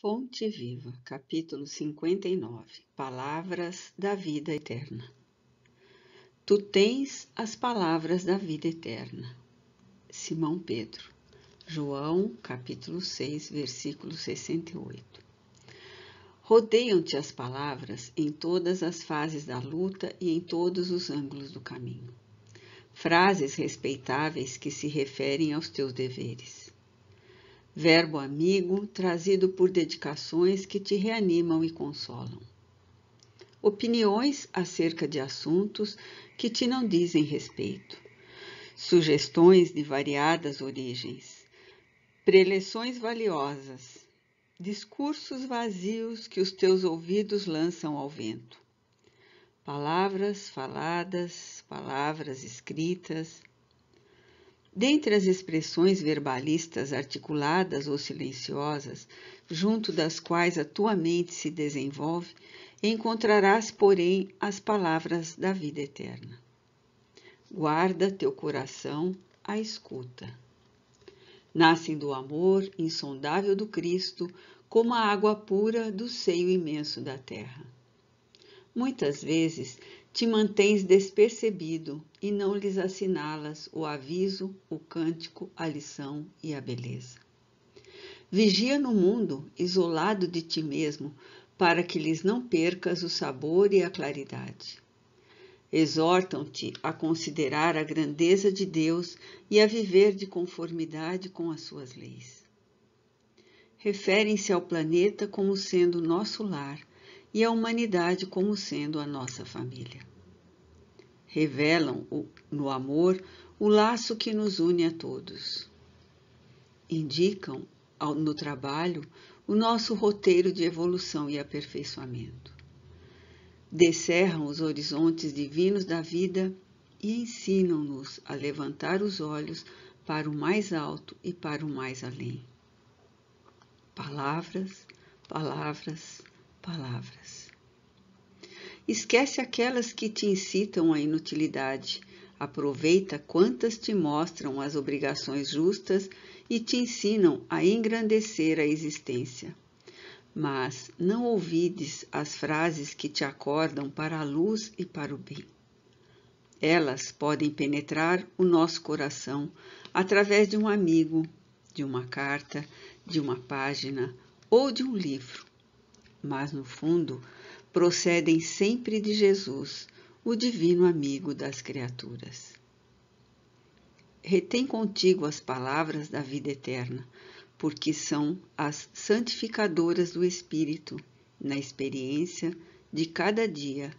Fonte Viva, capítulo 59 Palavras da Vida Eterna Tu tens as palavras da vida eterna. Simão Pedro, João, capítulo 6, versículo 68. Rodeiam-te as palavras em todas as fases da luta e em todos os ângulos do caminho. Frases respeitáveis que se referem aos teus deveres verbo amigo trazido por dedicações que te reanimam e consolam. Opiniões acerca de assuntos que te não dizem respeito. Sugestões de variadas origens. Preleções valiosas. Discursos vazios que os teus ouvidos lançam ao vento. Palavras faladas, palavras escritas, Dentre as expressões verbalistas articuladas ou silenciosas, junto das quais a tua mente se desenvolve, encontrarás, porém, as palavras da vida eterna. Guarda teu coração à escuta. Nascem do amor insondável do Cristo, como a água pura do seio imenso da terra. Muitas vezes te mantens despercebido e não lhes assinalas o aviso, o cântico, a lição e a beleza. Vigia no mundo, isolado de ti mesmo, para que lhes não percas o sabor e a claridade. Exortam-te a considerar a grandeza de Deus e a viver de conformidade com as suas leis. Referem-se ao planeta como sendo nosso lar e a humanidade como sendo a nossa família. Revelam no amor o laço que nos une a todos. Indicam no trabalho o nosso roteiro de evolução e aperfeiçoamento. Descerram os horizontes divinos da vida e ensinam-nos a levantar os olhos para o mais alto e para o mais além. Palavras, palavras, palavras. Esquece aquelas que te incitam à inutilidade. Aproveita quantas te mostram as obrigações justas e te ensinam a engrandecer a existência. Mas não ouvides as frases que te acordam para a luz e para o bem. Elas podem penetrar o nosso coração através de um amigo, de uma carta, de uma página ou de um livro. Mas no fundo, procedem sempre de Jesus, o divino amigo das criaturas. Retém contigo as palavras da vida eterna, porque são as santificadoras do Espírito na experiência de cada dia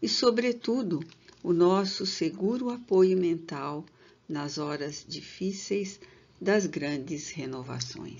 e, sobretudo, o nosso seguro apoio mental nas horas difíceis das grandes renovações.